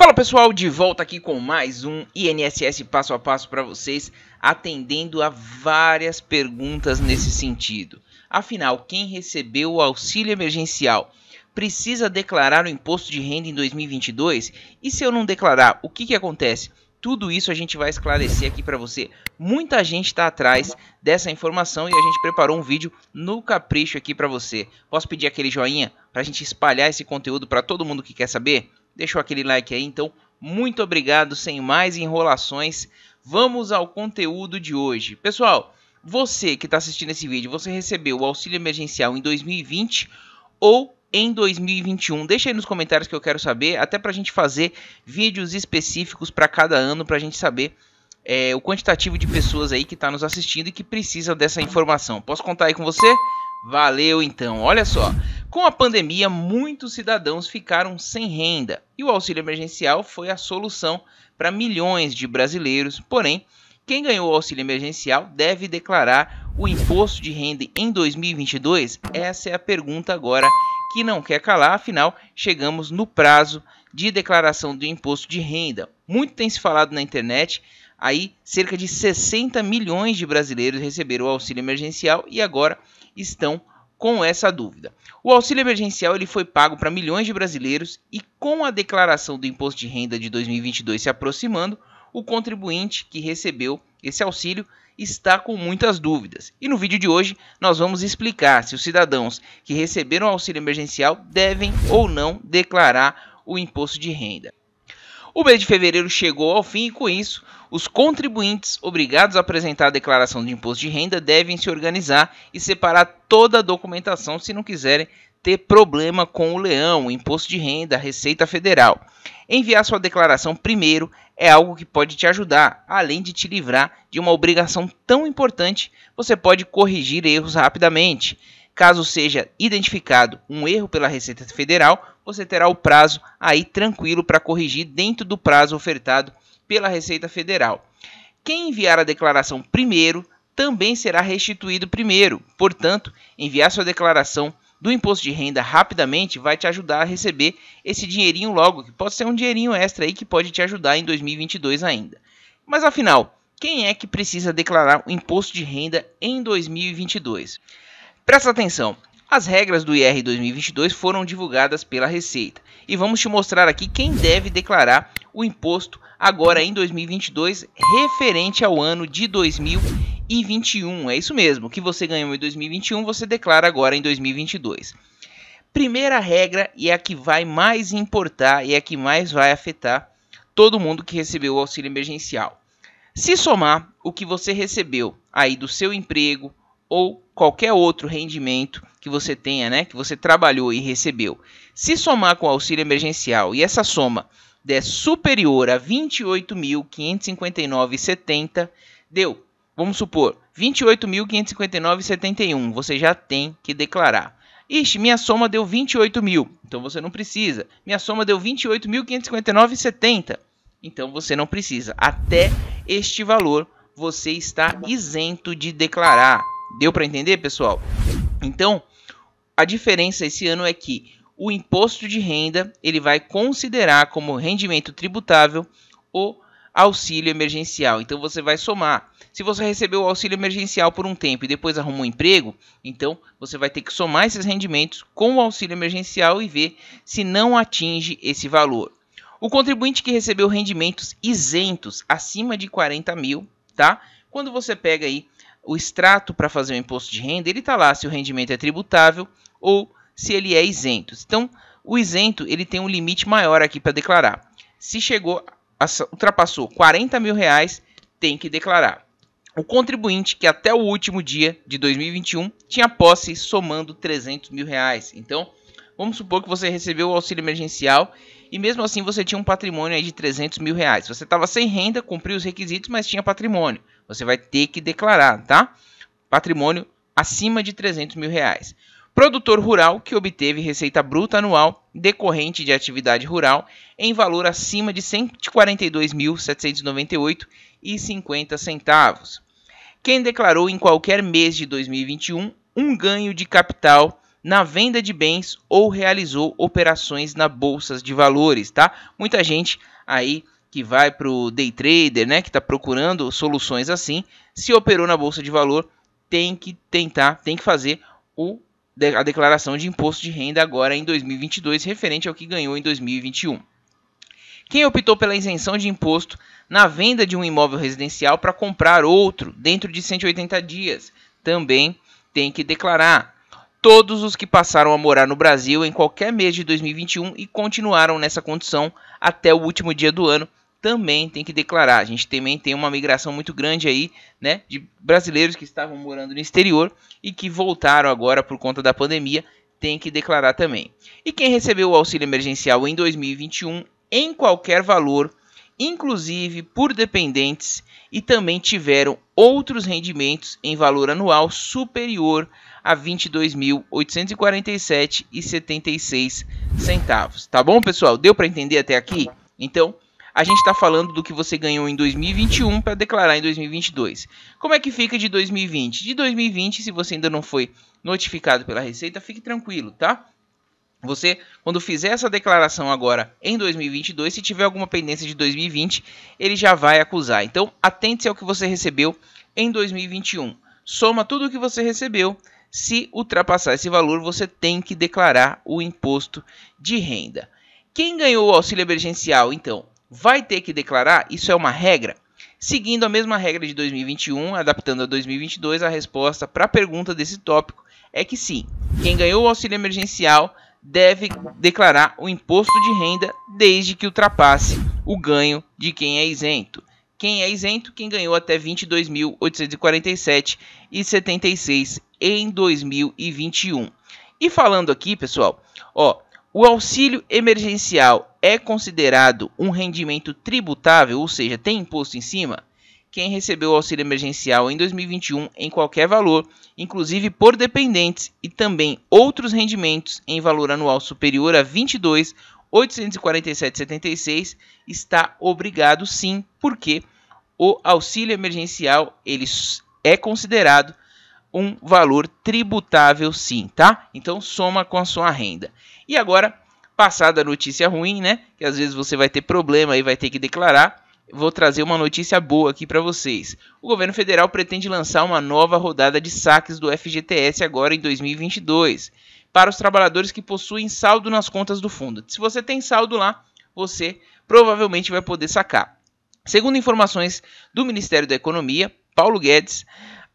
Fala pessoal, de volta aqui com mais um INSS passo a passo para vocês, atendendo a várias perguntas nesse sentido. Afinal, quem recebeu o auxílio emergencial precisa declarar o imposto de renda em 2022? E se eu não declarar, o que, que acontece? Tudo isso a gente vai esclarecer aqui para você. Muita gente está atrás dessa informação e a gente preparou um vídeo no capricho aqui para você. Posso pedir aquele joinha para a gente espalhar esse conteúdo para todo mundo que quer saber? Deixou aquele like aí, então muito obrigado, sem mais enrolações. Vamos ao conteúdo de hoje. Pessoal, você que está assistindo esse vídeo, você recebeu o auxílio emergencial em 2020 ou em 2021? Deixa aí nos comentários que eu quero saber, até para a gente fazer vídeos específicos para cada ano, para a gente saber é, o quantitativo de pessoas aí que está nos assistindo e que precisa dessa informação. Posso contar aí com você? Valeu então. Olha só. Com a pandemia, muitos cidadãos ficaram sem renda e o auxílio emergencial foi a solução para milhões de brasileiros. Porém, quem ganhou o auxílio emergencial deve declarar o imposto de renda em 2022? Essa é a pergunta agora que não quer calar, afinal, chegamos no prazo de declaração do imposto de renda. Muito tem se falado na internet aí cerca de 60 milhões de brasileiros receberam o auxílio emergencial e agora estão com essa dúvida. O auxílio emergencial ele foi pago para milhões de brasileiros e com a declaração do imposto de renda de 2022 se aproximando, o contribuinte que recebeu esse auxílio está com muitas dúvidas. E no vídeo de hoje nós vamos explicar se os cidadãos que receberam o auxílio emergencial devem ou não declarar o imposto de renda. O mês de fevereiro chegou ao fim e, com isso, os contribuintes obrigados a apresentar a declaração de imposto de renda devem se organizar e separar toda a documentação se não quiserem ter problema com o leão, o imposto de renda, a Receita Federal. Enviar sua declaração primeiro é algo que pode te ajudar, além de te livrar de uma obrigação tão importante, você pode corrigir erros rapidamente. Caso seja identificado um erro pela Receita Federal, você terá o prazo aí tranquilo para corrigir dentro do prazo ofertado pela Receita Federal. Quem enviar a declaração primeiro também será restituído primeiro. Portanto, enviar sua declaração do imposto de renda rapidamente vai te ajudar a receber esse dinheirinho logo, que pode ser um dinheirinho extra aí que pode te ajudar em 2022 ainda. Mas afinal, quem é que precisa declarar o imposto de renda em 2022? Presta atenção. As regras do IR 2022 foram divulgadas pela Receita e vamos te mostrar aqui quem deve declarar o imposto agora em 2022 referente ao ano de 2021. É isso mesmo, o que você ganhou em 2021 você declara agora em 2022. Primeira regra e é a que vai mais importar e é a que mais vai afetar todo mundo que recebeu o auxílio emergencial. Se somar o que você recebeu aí do seu emprego, ou qualquer outro rendimento que você tenha, né, que você trabalhou e recebeu. Se somar com o auxílio emergencial e essa soma der superior a 28.559,70, deu, vamos supor, 28.559,71, você já tem que declarar. Ixi, minha soma deu 28 mil, então você não precisa. Minha soma deu 28.559,70, então você não precisa. Até este valor você está isento de declarar. Deu para entender, pessoal? Então, a diferença esse ano é que o imposto de renda ele vai considerar como rendimento tributável o auxílio emergencial. Então você vai somar. Se você recebeu o auxílio emergencial por um tempo e depois arrumou um emprego, então você vai ter que somar esses rendimentos com o auxílio emergencial e ver se não atinge esse valor. O contribuinte que recebeu rendimentos isentos acima de 40 mil, tá? Quando você pega aí o extrato para fazer o imposto de renda, ele está lá se o rendimento é tributável ou se ele é isento. Então, o isento ele tem um limite maior aqui para declarar. Se chegou, ultrapassou 40 mil reais, tem que declarar. O contribuinte que até o último dia de 2021 tinha posse somando 300 mil reais. Então, vamos supor que você recebeu o auxílio emergencial e mesmo assim você tinha um patrimônio de 300 mil reais. Você estava sem renda, cumpriu os requisitos, mas tinha patrimônio. Você vai ter que declarar, tá? Patrimônio acima de 300 mil reais. Produtor rural que obteve receita bruta anual decorrente de atividade rural em valor acima de R$ 142.798,50 centavos. Quem declarou em qualquer mês de 2021 um ganho de capital na venda de bens ou realizou operações na bolsas de valores, tá? Muita gente aí que vai para o day trader, né, que está procurando soluções assim, se operou na bolsa de valor, tem que tentar, tem que fazer o, a declaração de imposto de renda agora em 2022 referente ao que ganhou em 2021. Quem optou pela isenção de imposto na venda de um imóvel residencial para comprar outro dentro de 180 dias também tem que declarar todos os que passaram a morar no Brasil em qualquer mês de 2021 e continuaram nessa condição até o último dia do ano também tem que declarar. A gente também tem uma migração muito grande aí, né, de brasileiros que estavam morando no exterior e que voltaram agora por conta da pandemia, tem que declarar também. E quem recebeu o auxílio emergencial em 2021 em qualquer valor inclusive por dependentes, e também tiveram outros rendimentos em valor anual superior a R$ 22.847,76 centavos. Tá bom, pessoal? Deu para entender até aqui? Então, a gente está falando do que você ganhou em 2021 para declarar em 2022. Como é que fica de 2020? De 2020, se você ainda não foi notificado pela Receita, fique tranquilo, tá? Você, quando fizer essa declaração agora em 2022, se tiver alguma pendência de 2020, ele já vai acusar. Então, atente-se ao que você recebeu em 2021. Soma tudo o que você recebeu. Se ultrapassar esse valor, você tem que declarar o imposto de renda. Quem ganhou o auxílio emergencial, então, vai ter que declarar? Isso é uma regra? Seguindo a mesma regra de 2021, adaptando a 2022, a resposta para a pergunta desse tópico é que sim. Quem ganhou o auxílio emergencial deve declarar o imposto de renda desde que ultrapasse o ganho de quem é isento. Quem é isento? Quem ganhou até 22.847,76 em 2021. E falando aqui, pessoal, ó, o auxílio emergencial é considerado um rendimento tributável, ou seja, tem imposto em cima? quem recebeu o auxílio emergencial em 2021 em qualquer valor, inclusive por dependentes, e também outros rendimentos em valor anual superior a R$ 847,76 está obrigado sim, porque o auxílio emergencial ele é considerado um valor tributável sim, tá? Então soma com a sua renda. E agora, passada a notícia ruim, né? Que às vezes você vai ter problema e vai ter que declarar vou trazer uma notícia boa aqui para vocês. O governo federal pretende lançar uma nova rodada de saques do FGTS agora em 2022 para os trabalhadores que possuem saldo nas contas do fundo. Se você tem saldo lá, você provavelmente vai poder sacar. Segundo informações do Ministério da Economia, Paulo Guedes,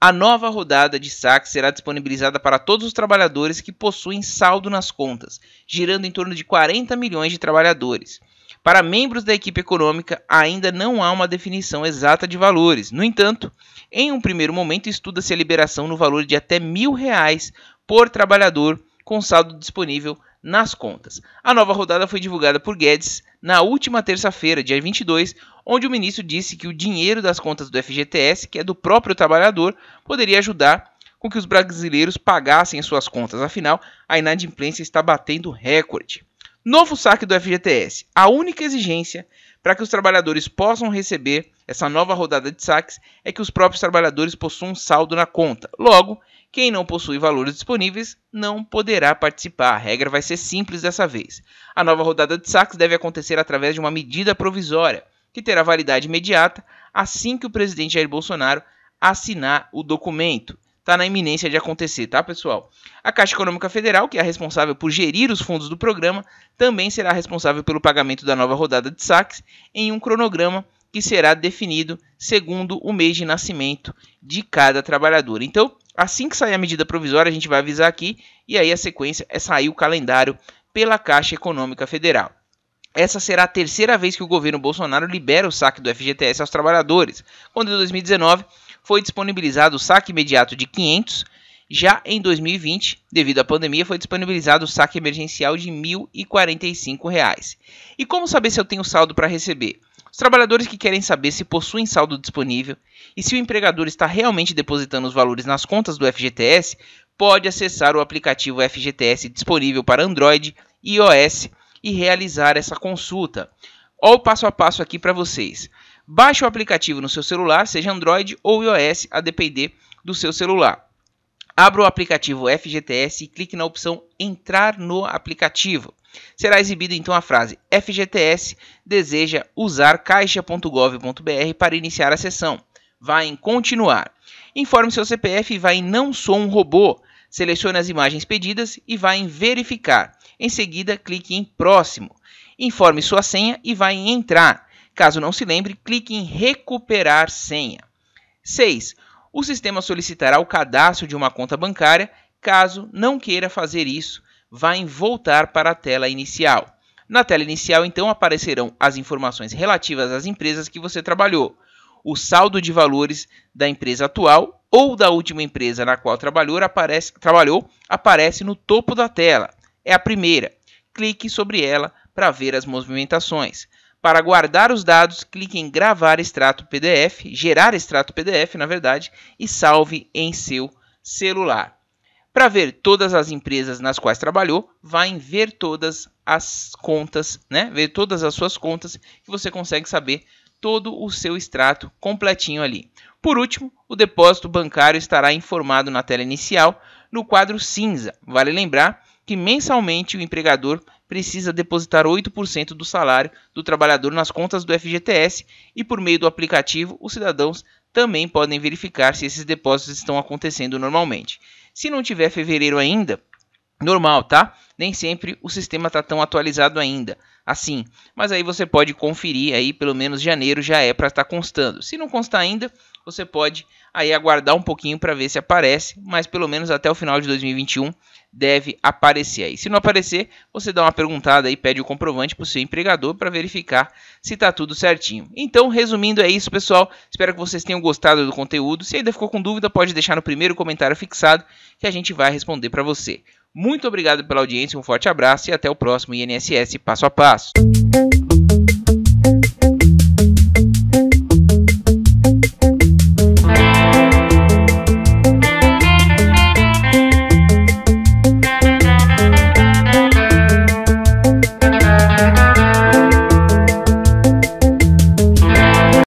a nova rodada de saques será disponibilizada para todos os trabalhadores que possuem saldo nas contas, girando em torno de 40 milhões de trabalhadores. Para membros da equipe econômica, ainda não há uma definição exata de valores. No entanto, em um primeiro momento, estuda-se a liberação no valor de até mil reais por trabalhador com saldo disponível nas contas. A nova rodada foi divulgada por Guedes na última terça-feira, dia 22, onde o ministro disse que o dinheiro das contas do FGTS, que é do próprio trabalhador, poderia ajudar com que os brasileiros pagassem suas contas. Afinal, a inadimplência está batendo recorde. Novo saque do FGTS. A única exigência para que os trabalhadores possam receber essa nova rodada de saques é que os próprios trabalhadores possuam saldo na conta. Logo, quem não possui valores disponíveis não poderá participar. A regra vai ser simples dessa vez. A nova rodada de saques deve acontecer através de uma medida provisória, que terá validade imediata assim que o presidente Jair Bolsonaro assinar o documento está na iminência de acontecer, tá, pessoal? A Caixa Econômica Federal, que é responsável por gerir os fundos do programa, também será responsável pelo pagamento da nova rodada de saques em um cronograma que será definido segundo o mês de nascimento de cada trabalhador. Então, assim que sair a medida provisória, a gente vai avisar aqui e aí a sequência é sair o calendário pela Caixa Econômica Federal. Essa será a terceira vez que o governo Bolsonaro libera o saque do FGTS aos trabalhadores, quando em 2019 foi disponibilizado o saque imediato de 500. Já em 2020, devido à pandemia, foi disponibilizado o saque emergencial de R$ 1.045. Reais. E como saber se eu tenho saldo para receber? Os trabalhadores que querem saber se possuem saldo disponível e se o empregador está realmente depositando os valores nas contas do FGTS, pode acessar o aplicativo FGTS disponível para Android e iOS e realizar essa consulta. Olha o passo a passo aqui para vocês. Baixe o aplicativo no seu celular, seja Android ou iOS, a depender do seu celular. Abra o aplicativo FGTS e clique na opção Entrar no aplicativo. Será exibida então a frase FGTS deseja usar caixa.gov.br para iniciar a sessão. Vá em Continuar. Informe seu CPF e vá em Não sou um robô. Selecione as imagens pedidas e vá em Verificar. Em seguida, clique em Próximo. Informe sua senha e vá em Entrar. Caso não se lembre, clique em Recuperar senha. 6. O sistema solicitará o cadastro de uma conta bancária. Caso não queira fazer isso, vá em Voltar para a tela inicial. Na tela inicial, então, aparecerão as informações relativas às empresas que você trabalhou, o saldo de valores da empresa atual ou da última empresa na qual trabalhou aparece, trabalhou, aparece no topo da tela. É a primeira. Clique sobre ela para ver as movimentações. Para guardar os dados, clique em gravar extrato PDF, gerar extrato PDF, na verdade, e salve em seu celular. Para ver todas as empresas nas quais trabalhou, vai em ver todas as contas, né? Ver todas as suas contas que você consegue saber todo o seu extrato completinho ali. Por último, o depósito bancário estará informado na tela inicial no quadro cinza. Vale lembrar que mensalmente o empregador precisa depositar 8% do salário do trabalhador nas contas do FGTS e, por meio do aplicativo, os cidadãos também podem verificar se esses depósitos estão acontecendo normalmente. Se não tiver fevereiro ainda, normal, tá? Nem sempre o sistema está tão atualizado ainda, assim. Mas aí você pode conferir aí, pelo menos janeiro já é para estar tá constando. Se não constar ainda, você pode aí aguardar um pouquinho para ver se aparece, mas pelo menos até o final de 2021 deve aparecer aí. Se não aparecer, você dá uma perguntada e pede o comprovante para o seu empregador para verificar se está tudo certinho. Então, resumindo, é isso, pessoal. Espero que vocês tenham gostado do conteúdo. Se ainda ficou com dúvida, pode deixar no primeiro comentário fixado que a gente vai responder para você. Muito obrigado pela audiência, um forte abraço e até o próximo INSS Passo a Passo.